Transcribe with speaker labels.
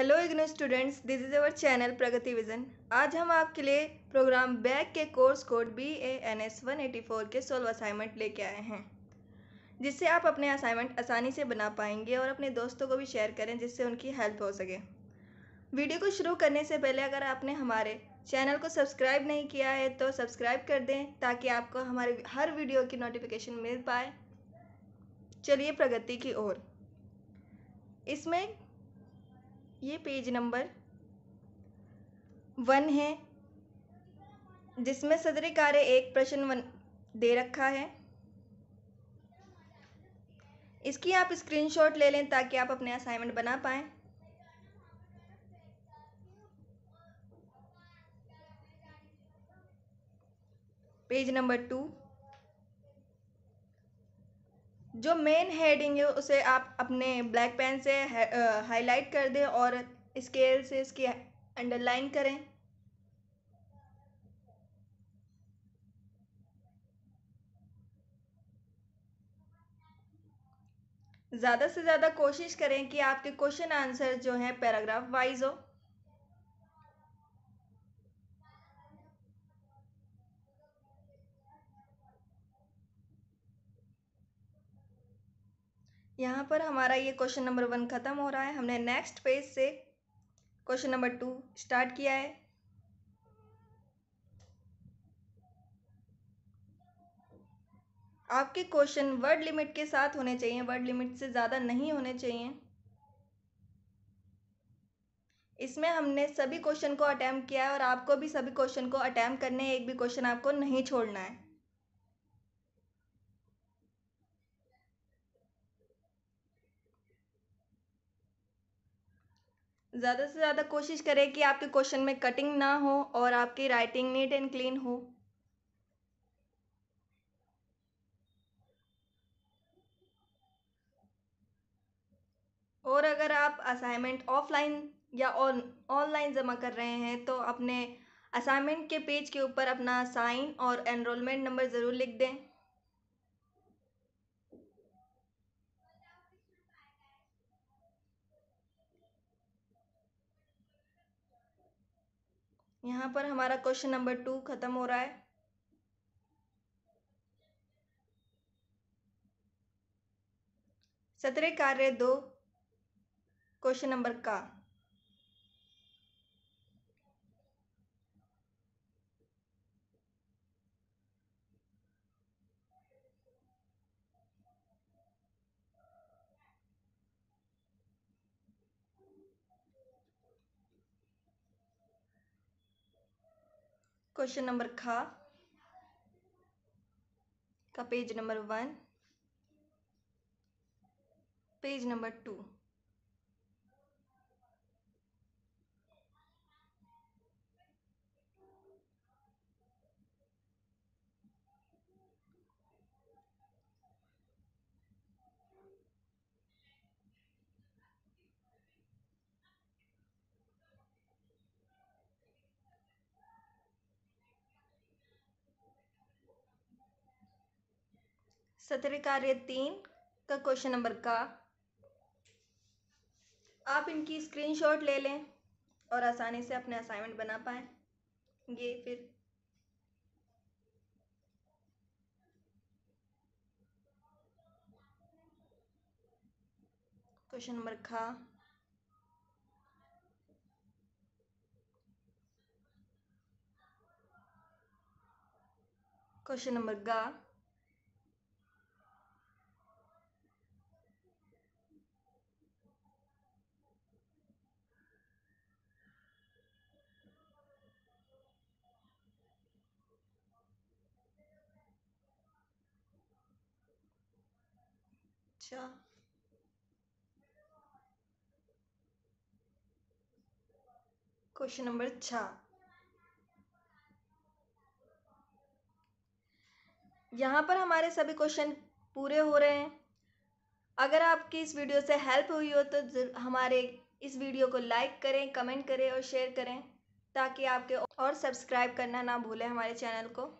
Speaker 1: Hello IGNOU students this is our channel Pragati vision आज हम आपके लिए प्रोग्राम बैक के course code B A N S one eighty four के सोल्व असाइनमेंट लेके आए हैं जिससे आप अपने असाइनमेंट आसानी से बना पाएंगे और अपने दोस्तों को भी शेयर करें जिससे उनकी हेल्प हो सके वीडियो को शुरू करने से पहले अगर आपने हमारे चैनल को सब्सक्राइब नहीं किया है तो सब्सक्राइब कर दें ताकि आपको हमारे हर वीडियो की नोटिफिकेशन मिल पाए चलिए प्रगति की ओर इसमें ये पेज नंबर वन है जिसमें सदर कार्य एक प्रश्न वन दे रखा है इसकी आप स्क्रीनशॉट ले लें ताकि आप अपने असाइनमेंट बना पाए पेज नंबर टू जो मेन हेडिंग है उसे आप अपने ब्लैक पेन से हाईलाइट कर दें और स्केल से इसकी अंडरलाइन करें ज़्यादा से ज़्यादा कोशिश करें कि आपके क्वेश्चन आंसर जो हैं पैराग्राफ वाइज हो यहाँ पर हमारा ये क्वेश्चन नंबर वन ख़त्म हो रहा है हमने नेक्स्ट पेज से क्वेश्चन नंबर टू स्टार्ट किया है आपके क्वेश्चन वर्ड लिमिट के साथ होने चाहिए वर्ड लिमिट से ज़्यादा नहीं होने चाहिए इसमें हमने सभी क्वेश्चन को अटैम्प्ट किया है और आपको भी सभी क्वेश्चन को अटैम्प्ट करने एक भी क्वेश्चन आपको नहीं छोड़ना है ज़्यादा से ज़्यादा कोशिश करें कि आपके क्वेश्चन में कटिंग ना हो और आपकी राइटिंग नीट एंड क्लीन हो और अगर आप असाइनमेंट ऑफलाइन या ऑनलाइन जमा कर रहे हैं तो अपने असाइनमेंट के पेज के ऊपर अपना साइन और एनरोलमेंट नंबर ज़रूर लिख दें यहाँ पर हमारा क्वेश्चन नंबर टू खत्म हो रहा है सत्रह कार्य दो क्वेश्चन नंबर का क्वेश्चन नंबर खा का page number one page number two सत्र कार्य तीन का क्वेश्चन नंबर का आप इनकी स्क्रीनशॉट ले लें और आसानी से अपने असाइनमेंट बना पाए ये फिर क्वेश्चन नंबर खा क्वेश्चन नंबर गा क्वेश्चन अच्छा। नंबर छ यहाँ पर हमारे सभी क्वेश्चन पूरे हो रहे हैं अगर आपकी इस वीडियो से हेल्प हुई हो तो हमारे इस वीडियो को लाइक करें कमेंट करें और शेयर करें ताकि आपके और सब्सक्राइब करना ना भूलें हमारे चैनल को